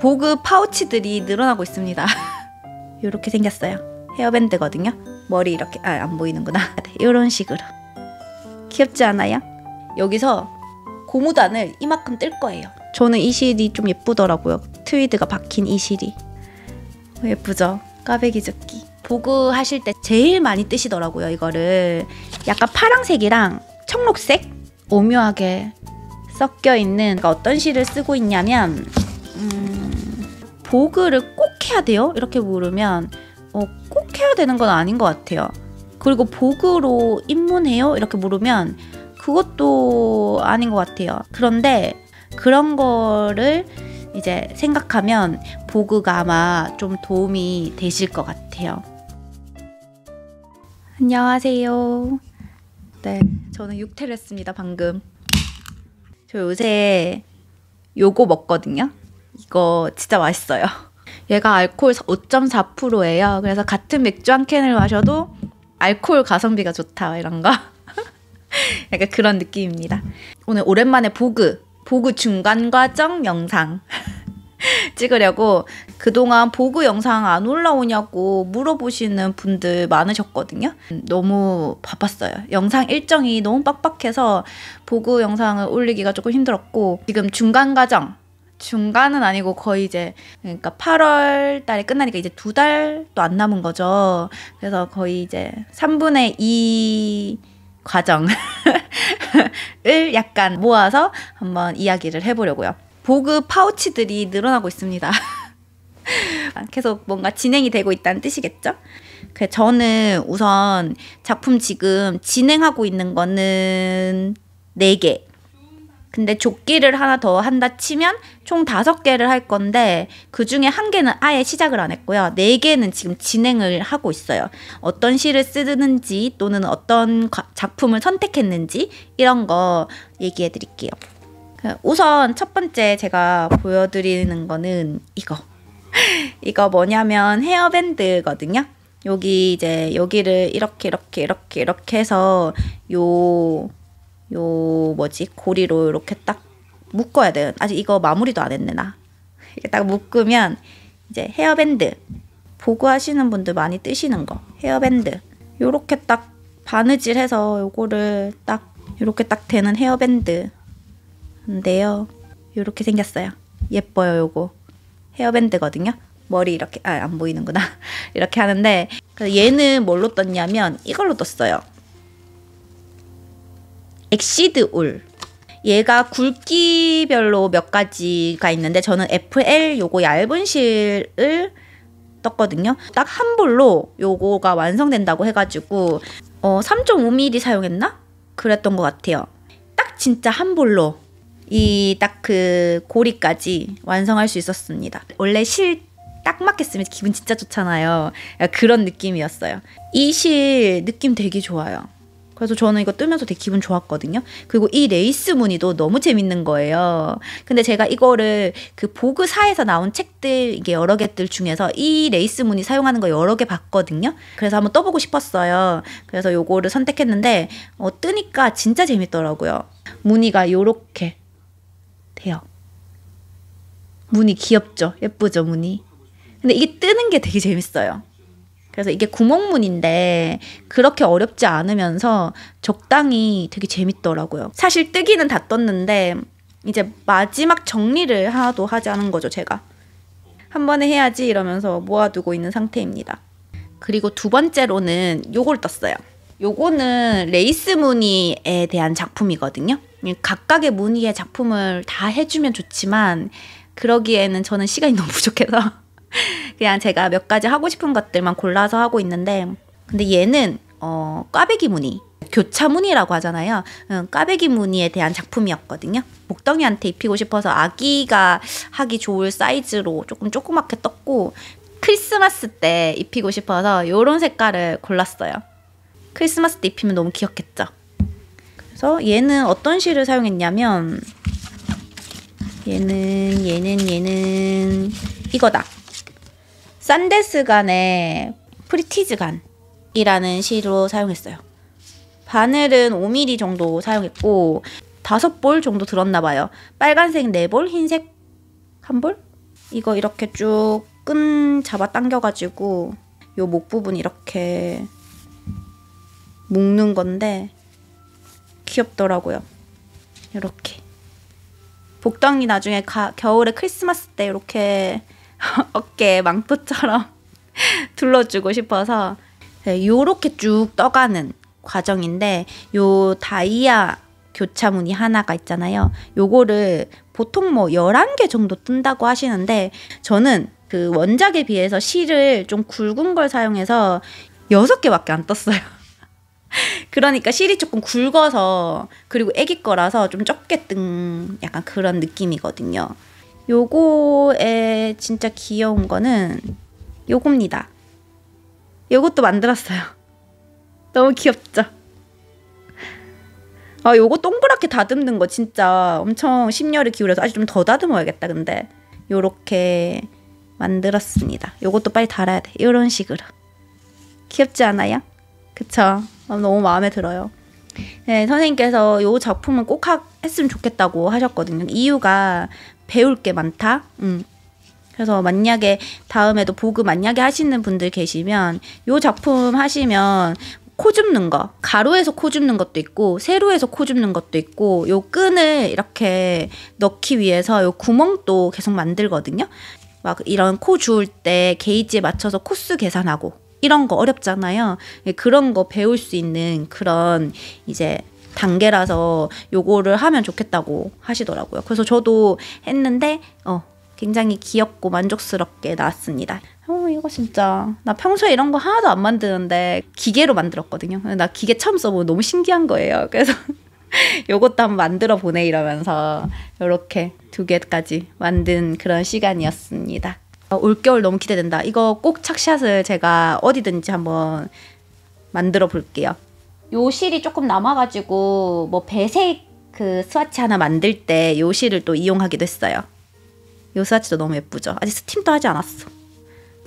보그 파우치들이 늘어나고 있습니다. 이렇게 생겼어요. 헤어밴드거든요. 머리 이렇게 아 안 보이는구나. 이런 네, 식으로 귀엽지 않아요? 여기서 고무단을 이만큼 뜰 거예요. 저는 이 실이 좀 예쁘더라고요. 트위드가 박힌 이 실이 어, 예쁘죠? 까베기 조끼. 보그 하실 때 제일 많이 뜨시더라고요. 이거를 약간 파랑색이랑 청록색 오묘하게 섞여 있는 그러니까 어떤 실을 쓰고 있냐면 보글을 꼭 해야 돼요? 이렇게 물으면 어, 꼭 해야 되는 건 아닌 것 같아요. 그리고 보그로 입문해요? 이렇게 물으면 그것도 아닌 것 같아요. 그런데 그런 거를 이제 생각하면 보그가 아마 좀 도움이 되실 것 같아요. 안녕하세요. 네, 저는 육태를 했습니다, 방금. 저 요새 요거 먹거든요. 이거 진짜 맛있어요. 얘가 알코올 5.4%예요. 그래서 같은 맥주 한 캔을 마셔도 알코올 가성비가 좋다 이런 거. 약간 그런 느낌입니다. 오늘 오랜만에 보그, 보그 중간 과정 영상 찍으려고 그동안 보그 영상 안 올라오냐고 물어보시는 분들 많으셨거든요. 너무 바빴어요. 영상 일정이 너무 빡빡해서 보그 영상을 올리기가 조금 힘들었고 지금 중간 과정 중간은 아니고 거의 이제 그러니까 8월 달에 끝나니까 이제 두 달도 안 남은 거죠. 그래서 거의 이제 3분의 2 과정을 약간 모아서 한번 이야기를 해보려고요. 보급 파우치들이 늘어나고 있습니다. 계속 뭔가 진행이 되고 있다는 뜻이겠죠? 그 저는 우선 작품 지금 진행하고 있는 거는 4개 근데 조끼를 하나 더 한다 치면 총 다섯 개를 할 건데 그 중에 한 개는 아예 시작을 안 했고요. 네 개는 지금 진행을 하고 있어요. 어떤 시를 쓰는지 또는 어떤 작품을 선택했는지 이런 거 얘기해 드릴게요. 그 우선 첫 번째 제가 보여드리는 거는 이거. 이거 뭐냐면 헤어밴드거든요. 여기 이제 여기를 이렇게 이렇게 이렇게 이렇게 해서 요요 뭐지 고리로 이렇게 딱 묶어야 돼요. 아직 이거 마무리도 안 했네 나. 이렇게 딱 묶으면 이제 헤어밴드 보고하시는 분들 많이 뜨시는 거 헤어밴드 요렇게 딱 바느질해서 요거를 딱 요렇게 딱 되는 헤어밴드인데요. 요렇게 생겼어요. 예뻐요 요거 헤어밴드거든요. 머리 이렇게 아 안 보이는구나 이렇게 하는데 얘는 뭘로 떴냐면 이걸로 떴어요. 엑시드 울 얘가 굵기별로 몇 가지가 있는데 저는 FL 요거 얇은 실을 떴거든요. 딱 한 볼로 요거가 완성된다고 해가지고 어, 3.5mm 사용했나? 그랬던 것 같아요. 딱 진짜 한 볼로 이 딱 그 고리까지 완성할 수 있었습니다. 원래 실 딱 맞겠으면 기분 진짜 좋잖아요. 그런 느낌이었어요. 이 실 느낌 되게 좋아요. 그래서 저는 이거 뜨면서 되게 기분 좋았거든요. 그리고 이 레이스 무늬도 너무 재밌는 거예요. 근데 제가 이거를 그 보그사에서 나온 책들 이게 여러 개들 중에서 이 레이스 무늬 사용하는 거 여러 개 봤거든요. 그래서 한번 떠보고 싶었어요. 그래서 요거를 선택했는데 어, 뜨니까 진짜 재밌더라고요. 무늬가 요렇게 돼요. 무늬 귀엽죠? 예쁘죠, 무늬? 근데 이게 뜨는 게 되게 재밌어요. 그래서 이게 구멍문인데 그렇게 어렵지 않으면서 적당히 되게 재밌더라고요. 사실 뜨기는 다 떴는데 이제 마지막 정리를 하나도 하자는 거죠, 제가. 한 번에 해야지 이러면서 모아두고 있는 상태입니다. 그리고 두 번째로는 요걸 떴어요. 요거는 레이스 무늬에 대한 작품이거든요. 각각의 무늬의 작품을 다 해주면 좋지만 그러기에는 저는 시간이 너무 부족해서 그냥 제가 몇 가지 하고 싶은 것들만 골라서 하고 있는데 근데 얘는 어, 꽈배기 무늬 교차 무늬라고 하잖아요. 응, 음, 꽈배기 무늬에 대한 작품이었거든요. 목덩이한테 입히고 싶어서 아기가 하기 좋을 사이즈로 조금 조그맣게 떴고 크리스마스 때 입히고 싶어서 이런 색깔을 골랐어요. 크리스마스 때 입히면 너무 귀엽겠죠? 그래서 얘는 어떤 실을 사용했냐면 얘는 얘는 얘는 이거다. 산데스간의 프리티즈간이라는 실로 사용했어요. 바늘은 5mm 정도 사용했고 5볼 정도 들었나 봐요. 빨간색 네 볼, 흰색 한 볼? 이거 이렇게 쭉 끈 잡아 당겨가지고 요 목 부분 이렇게 묶는 건데 귀엽더라고요. 이렇게 복덩이 나중에 가, 겨울에 크리스마스 때 이렇게 어깨 망토처럼 둘러주고 싶어서 네, 요렇게 쭉 떠가는 과정인데 요 다이아 교차무늬 하나가 있잖아요. 요거를 보통 뭐 11개 정도 뜬다고 하시는데 저는 그 원작에 비해서 실을 좀 굵은 걸 사용해서 6개밖에 안 떴어요. 그러니까 실이 조금 굵어서 그리고 애기 거라서 좀 적게 뜬 약간 그런 느낌이거든요. 요거에 진짜 귀여운 거는 요겁니다. 요것도 만들었어요. 너무 귀엽죠? 아, 요거 동그랗게 다듬는 거 진짜 엄청 심려를 기울여서 아직 좀 더 다듬어야겠다, 근데. 요렇게 만들었습니다. 요것도 빨리 달아야 돼. 요런 식으로. 귀엽지 않아요? 그쵸? 어, 너무 마음에 들어요. 네, 선생님께서 요 작품은 꼭 하, 했으면 좋겠다고 하셨거든요. 이유가 배울 게 많다. 음. 그래서 만약에 다음에도 보그 만약에 하시는 분들 계시면 요 작품 하시면 코 줍는 거 가로에서 코 줍는 것도 있고 세로에서 코 줍는 것도 있고 요 끈을 이렇게 넣기 위해서 요 구멍도 계속 만들거든요 막 이런 코 주울 때 게이지에 맞춰서 코스 계산하고 이런 거 어렵잖아요 예, 그런 거 배울 수 있는 그런 이제 단계라서 요거를 하면 좋겠다고 하시더라고요. 그래서 저도 했는데 어, 굉장히 귀엽고 만족스럽게 나왔습니다. 어, 이거 진짜 나 평소에 이런 거 하나도 안 만드는데 기계로 만들었거든요. 나 기계 처음 써보면 너무 신기한 거예요. 그래서 요것도 한번 만들어 보네 이러면서 이렇게 두 개까지 만든 그런 시간이었습니다. 어, 올겨울 너무 기대된다. 이거 꼭 착샷을 제가 어디든지 한번 만들어 볼게요. 요 실이 조금 남아가지고 뭐 배색 그 스와치 하나 만들 때 요 실을 또 이용하기도 했어요. 요 스와치도 너무 예쁘죠. 아직 스팀도 하지 않았어.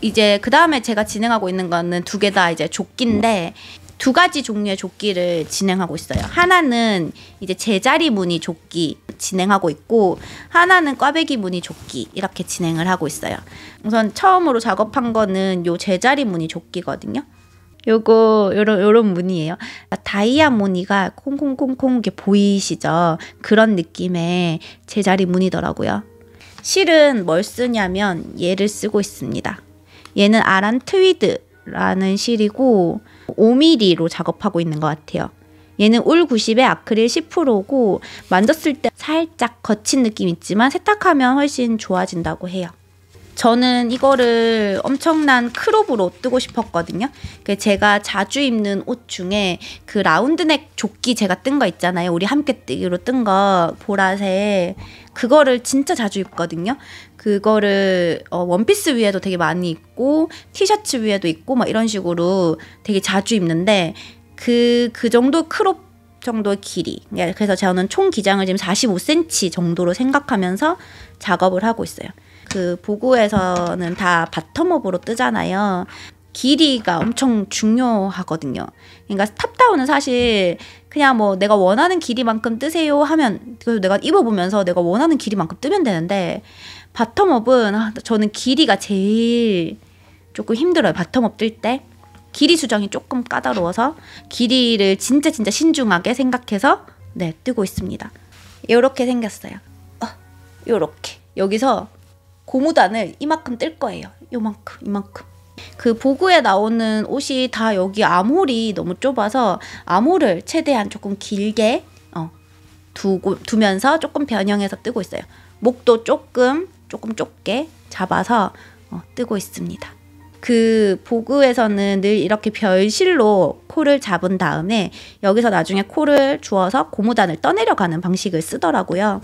이제 그 다음에 제가 진행하고 있는 거는 두 개 다 이제 조끼인데 두 가지 종류의 조끼를 진행하고 있어요. 하나는 이제 제자리 무늬 조끼 진행하고 있고 하나는 꽈배기 무늬 조끼 이렇게 진행을 하고 있어요. 우선 처음으로 작업한 거는 요 제자리 무늬 조끼거든요. 요거 요런 요런 무늬예요. 그러니까 다이아 몬이가 콩콩콩콩 이게 렇 보이시죠? 그런 느낌의 제자리 무늬더라고요. 실은 뭘 쓰냐면 얘를 쓰고 있습니다. 얘는 아란 트위드라는 실이고 5mm로 작업하고 있는 것 같아요. 얘는 울 90에 아크릴 10%고 만졌을 때 살짝 거친 느낌 있지만 세탁하면 훨씬 좋아진다고 해요. 저는 이거를 엄청난 크롭으로 뜨고 싶었거든요. 그 제가 자주 입는 옷 중에 그 라운드넥 조끼 제가 뜬 거 있잖아요. 우리 함께 뜨기로 뜬 거 보라색 그거를 진짜 자주 입거든요. 그거를 어, 원피스 위에도 되게 많이 입고 티셔츠 위에도 입고 막 이런 식으로 되게 자주 입는데 그그 그 정도 크롭 정도 길이. 예, 그래서 저는 총 기장을 지금 45cm 정도로 생각하면서 작업을 하고 있어요. 그 보고에서는 다 바텀업으로 뜨잖아요. 길이가 엄청 중요하거든요. 그러니까 탑다운은 사실 그냥 뭐 내가 원하는 길이만큼 뜨세요 하면 그래서 내가 입어보면서 내가 원하는 길이만큼 뜨면 되는데 바텀업은 아, 저는 길이가 제일 조금 힘들어요. 바텀업 뜰 때. 길이 수정이 조금 까다로워서 길이를 진짜 진짜 신중하게 생각해서 네 뜨고 있습니다. 이렇게 생겼어요. 어, 요렇게. 여기서 고무단을 이만큼 뜰 거예요. 요만큼, 이만큼. 그 보그에 나오는 옷이 다 여기 암홀이 너무 좁아서 암홀을 최대한 조금 길게 어, 두고, 두면서 조금 변형해서 뜨고 있어요. 목도 조금, 조금 좁게 잡아서 어, 뜨고 있습니다. 그 보그에서는 늘 이렇게 별실로 코를 잡은 다음에 여기서 나중에 코를 주어서 고무단을 떠내려가는 방식을 쓰더라고요.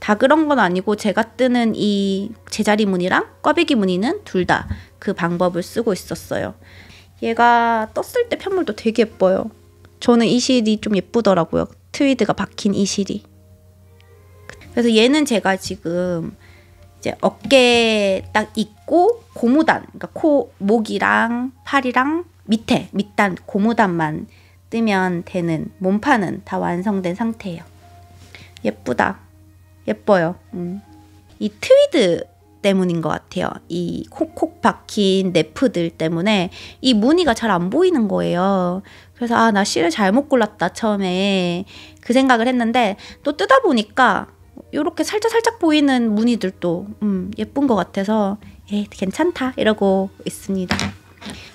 다 그런 건 아니고 제가 뜨는 이 제자리 무늬랑 꽈배기 무늬는 둘 다 그 방법을 쓰고 있었어요. 얘가 떴을 때 편물도 되게 예뻐요. 저는 이 실이 좀 예쁘더라고요. 트위드가 박힌 이 실이. 그래서 얘는 제가 지금 이제 어깨 딱 있고 고무단, 그러니까 코, 목이랑 팔이랑 밑에 밑단 고무단만 뜨면 되는 몸판은 다 완성된 상태예요. 예쁘다. 예뻐요. 음. 이 트위드 때문인 것 같아요. 이 콕콕 박힌 네프들 때문에 이 무늬가 잘 안 보이는 거예요. 그래서 아, 나 실을 잘못 골랐다, 처음에. 그 생각을 했는데 또 뜨다 보니까 이렇게 살짝살짝 보이는 무늬들도 음, 예쁜 것 같아서 에, 예, 괜찮다 이러고 있습니다.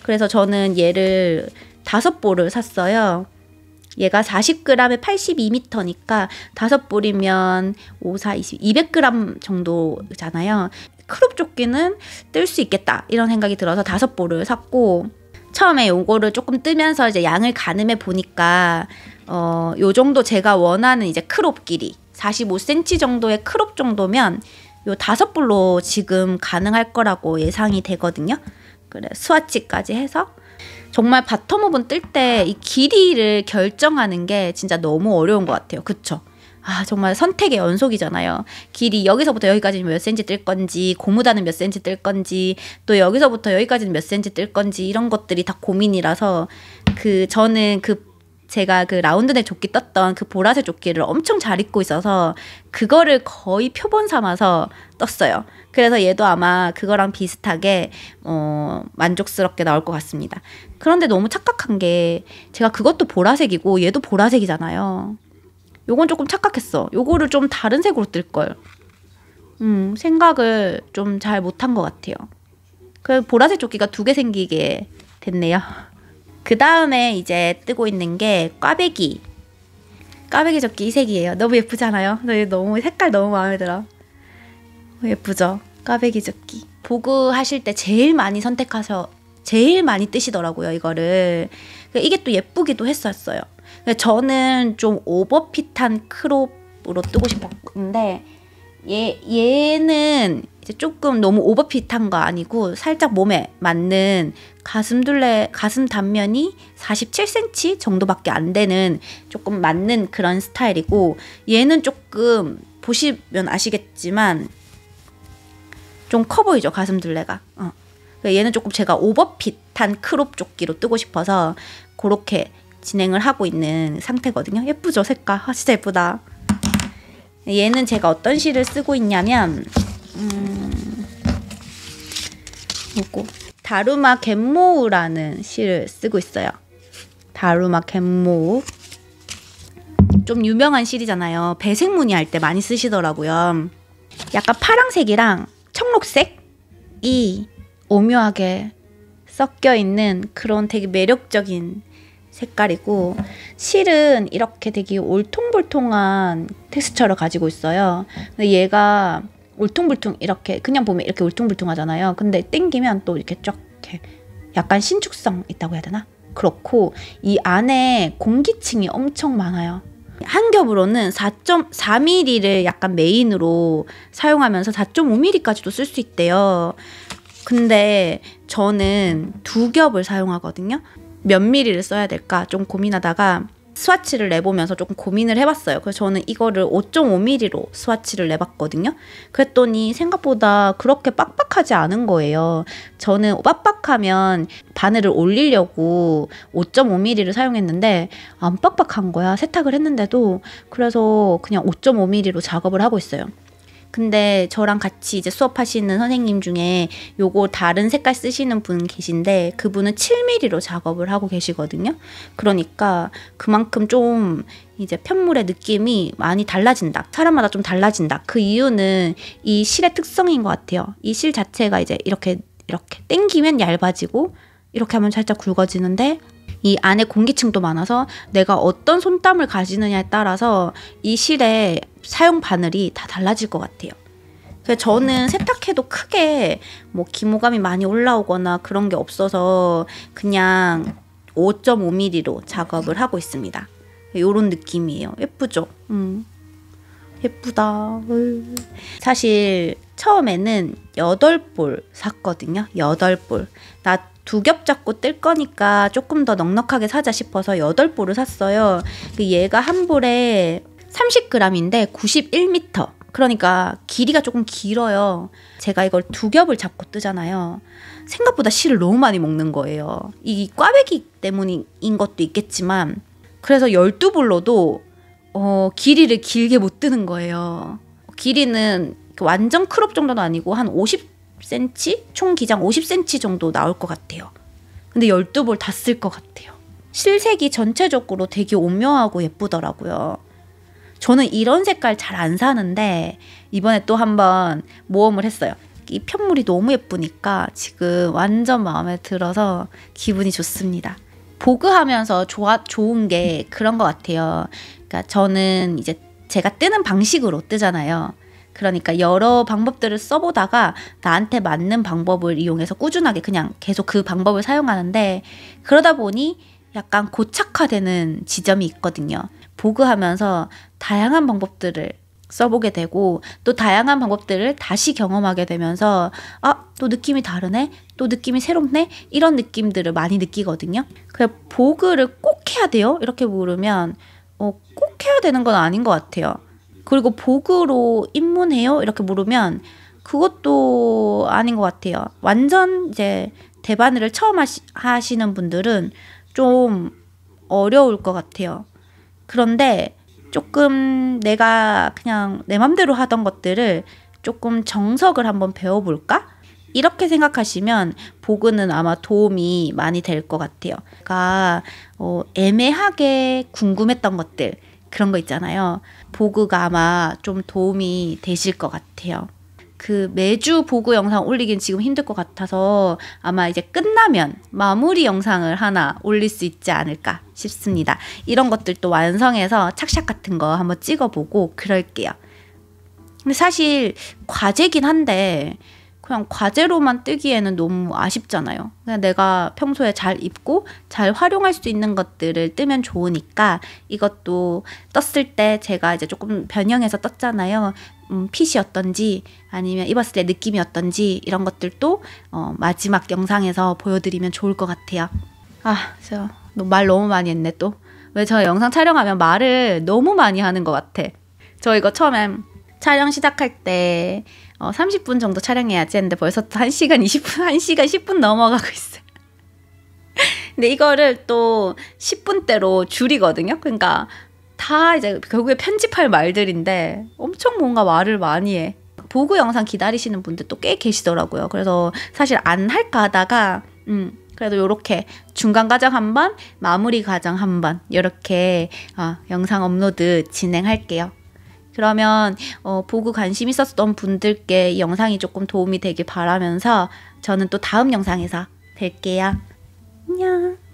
그래서 저는 얘를 다섯 볼을 샀어요. 얘가 40g에 82m니까 다섯 볼이면 5, 4, 20, 200g 정도잖아요. 크롭 조끼는 뜰 수 있겠다 이런 생각이 들어서 다섯 볼을 샀고 처음에 요거를 조금 뜨면서 이제 양을 가늠해 보니까 어, 요 정도 제가 원하는 이제 크롭 길이 45cm 정도의 크롭 정도면 요 다섯 볼로 지금 가능할 거라고 예상이 되거든요. 그래 스와치까지 해서 정말 바텀 오븐 뜰 때 이 길이를 결정하는 게 진짜 너무 어려운 것 같아요. 그쵸? 아 정말 선택의 연속이잖아요. 길이 여기서부터 여기까지는 몇 센치 뜰 건지 고무단은 몇 센치 뜰 건지 또 여기서부터 여기까지는 몇 센치 뜰 건지 이런 것들이 다 고민이라서 그 저는 그 제가 그라운드내 조끼 떴던 그 보라색 조끼를 엄청 잘 입고 있어서 그거를 거의 표본 삼아서 떴어요. 그래서 얘도 아마 그거랑 비슷하게 어, 만족스럽게 나올 것 같습니다. 그런데 너무 착각한 게 제가 그것도 보라색이고 얘도 보라색이잖아요. 요건 조금 착각했어. 요거를 좀 다른 색으로 뜰 걸. 음, 생각을 좀 잘 못한 것 같아요. 그 보라색 조끼가 두 개 생기게 됐네요. 그 다음에 이제 뜨고 있는 게 꽈배기. 꽈배기 접기 이색이에요. 너무 예쁘잖아요. 너무 색깔 너무 마음에 들어. 예쁘죠? 꽈배기 접기. 보그 하실 때 제일 많이 선택하셔 제일 많이 뜨시더라고요, 이거를. 이게 또 예쁘기도 했었어요. 저는 좀 오버핏한 크롭으로 뜨고 싶었는데 얘, 얘는 이제 조금 너무 오버핏한 거 아니고 살짝 몸에 맞는 가슴둘레 가슴 단면이 47cm 정도밖에 안 되는 조금 맞는 그런 스타일이고 얘는 조금 보시면 아시겠지만 좀 커 보이죠 가슴둘레가 어. 그러니까 얘는 조금 제가 오버핏한 크롭 조끼로 뜨고 싶어서 그렇게 진행을 하고 있는 상태거든요 예쁘죠 색깔 아, 진짜 예쁘다 얘는 제가 어떤 실을 쓰고 있냐면 음, 요거 다루마 겜모우라는 시를 쓰고 있어요. 다루마 겜모우좀 유명한 시리잖아요. 배색무늬 할 때 많이 쓰시더라고요. 약간 파랑색이랑 청록색이 오묘하게 섞여 있는 그런 되게 매력적인 색깔이고 실은 이렇게 되게 올통불통한 텍스처를 가지고 있어요. 근데 얘가 울퉁불퉁 이렇게 그냥 보면 이렇게 울퉁불퉁하잖아요. 근데 땡기면 또 이렇게 쫙 이렇게 약간 신축성 있다고 해야 되나? 그렇고 이 안에 공기층이 엄청 많아요. 한 겹으로는 4.4mm를 약간 메인으로 사용하면서 4.5mm까지도 쓸 수 있대요. 근데 저는 두 겹을 사용하거든요. 몇 mm를 써야 될까 좀 고민하다가 스와치를 내보면서 조금 고민을 해봤어요. 그래서 저는 이거를 5.5mm로 스와치를 내봤거든요. 그랬더니 생각보다 그렇게 빡빡하지 않은 거예요. 저는 빡빡하면 바늘을 올리려고 5.5mm를 사용했는데 안 빡빡한 거야. 세탁을 했는데도. 그래서 그냥 5.5mm로 작업을 하고 있어요. 근데 저랑 같이 이제 수업하시는 선생님 중에 요거 다른 색깔 쓰시는 분 계신데 그분은 7mm로 작업을 하고 계시거든요. 그러니까 그만큼 좀 이제 편물의 느낌이 많이 달라진다. 사람마다 좀 달라진다. 그 이유는 이 실의 특성인 것 같아요. 이 실 자체가 이제 이렇게 이렇게 땡기면 얇아지고 이렇게 하면 살짝 굵어지는데 이 안에 공기층도 많아서 내가 어떤 손땀을 가지느냐에 따라서 이 실의 사용 바늘이 다 달라질 것 같아요. 그래서 저는 세탁해도 크게 뭐 기모감이 많이 올라오거나 그런 게 없어서 그냥 5.5mm로 작업을 하고 있습니다. 요런 느낌이에요. 예쁘죠? 음. 예쁘다. 사실 처음에는 8볼 샀거든요. 8볼. 나 두겹 잡고 뜰 거니까 조금 더 넉넉하게 사자 싶어서 8볼을 샀어요. 그 얘가 한 볼에 30g인데 91m. 그러니까 길이가 조금 길어요. 제가 이걸 두 겹을 잡고 뜨잖아요. 생각보다 실을 너무 많이 먹는 거예요. 이 꽈배기 때문인 것도 있겠지만 그래서 12볼로도 어, 길이를 길게 못 뜨는 거예요. 길이는 완전 크롭 정도는 아니고 한 50, 50cm? 총 기장 50cm 정도 나올 것 같아요. 근데 12벌 다쓸 것 같아요. 실색이 전체적으로 되게 오묘하고 예쁘더라고요. 저는 이런 색깔 잘 안 사는데 이번에 또 한번 모험을 했어요. 이 편물이 너무 예쁘니까 지금 완전 마음에 들어서 기분이 좋습니다. 보그하면서 좋아, 좋은 게 그런 것 같아요. 그러니까 저는 이제 제가 뜨는 방식으로 뜨잖아요. 그러니까 여러 방법들을 써보다가 나한테 맞는 방법을 이용해서 꾸준하게 그냥 계속 그 방법을 사용하는데 그러다 보니 약간 고착화되는 지점이 있거든요. 보그하면서 다양한 방법들을 써보게 되고 또 다양한 방법들을 다시 경험하게 되면서 아, 또 느낌이 다르네? 또 느낌이 새롭네? 이런 느낌들을 많이 느끼거든요. 그래 보그를 꼭 해야 돼요? 이렇게 물으면 어, 꼭 해야 되는 건 아닌 것 같아요. 그리고 복으로 입문해요? 이렇게 물으면 그것도 아닌 것 같아요. 완전 이제 대바늘을 처음 하시, 하시는 분들은 좀 어려울 것 같아요. 그런데 조금 내가 그냥 내 맘대로 하던 것들을 조금 정석을 한번 배워볼까? 이렇게 생각하시면 복은 아마 도움이 많이 될 것 같아요. 그러니까 어, 애매하게 궁금했던 것들, 그런 거 있잖아요. 보그가 아마 좀 도움이 되실 것 같아요. 그 매주 보그 영상 올리긴 지금 힘들 것 같아서 아마 이제 끝나면 마무리 영상을 하나 올릴 수 있지 않을까 싶습니다. 이런 것들도 완성해서 착샷 같은 거 한번 찍어보고 그럴게요. 근데 사실 과제긴 한데 그냥 과제로만 뜨기에는 너무 아쉽잖아요. 그냥 내가 평소에 잘 입고 잘 활용할 수 있는 것들을 뜨면 좋으니까 이것도 떴을 때 제가 이제 조금 변형해서 떴잖아요. 음, 핏이 어떤지 아니면 입었을 때 느낌이 어떤지 이런 것들도 어, 마지막 영상에서 보여드리면 좋을 것 같아요. 아, 저 말 너무 많이 했네 또. 왜 저 영상 촬영하면 말을 너무 많이 하는 것 같아. 저 이거 처음엔 촬영 시작할 때 어, 30분 정도 촬영해야지 했는데 벌써 또 1시간 20분, 1시간 10분 넘어가고 있어요. 근데 이거를 또 10분대로 줄이거든요. 그러니까 다 이제 결국에 편집할 말들인데 엄청 뭔가 말을 많이 해. 보고 영상 기다리시는 분들 또 꽤 계시더라고요. 그래서 사실 안 할까 하다가 음 그래도 이렇게 중간 과정 한 번, 마무리 과정 한 번, 이렇게 어, 영상 업로드 진행할게요. 그러면 어, 보고 관심 있었던 분들께 이 영상이 조금 도움이 되길 바라면서 저는 또 다음 영상에서 뵐게요. 안녕.